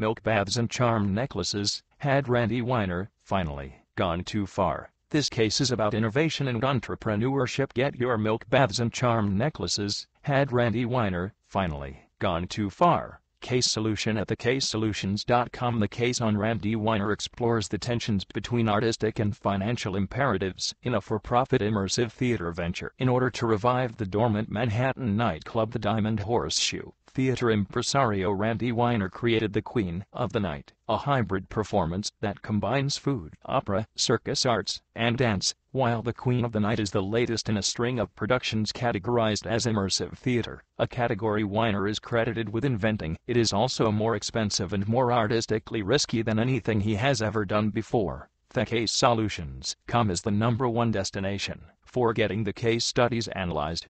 milk baths and charm necklaces, had Randy Weiner, finally, gone too far. This case is about innovation and entrepreneurship. Get your milk baths and charm necklaces, had Randy Weiner, finally, gone too far. Case Solution at thecasesolutions.com The case on Randy Weiner explores the tensions between artistic and financial imperatives in a for-profit immersive theater venture in order to revive the dormant Manhattan nightclub The Diamond Horseshoe. Theater impresario Randy Weiner created The Queen of the Night, a hybrid performance that combines food, opera, circus arts, and dance, while The Queen of the Night is the latest in a string of productions categorized as immersive theater, a category Weiner is credited with inventing. It is also more expensive and more artistically risky than anything he has ever done before. The Case Solutions.com is the number one destination for getting the case studies analyzed,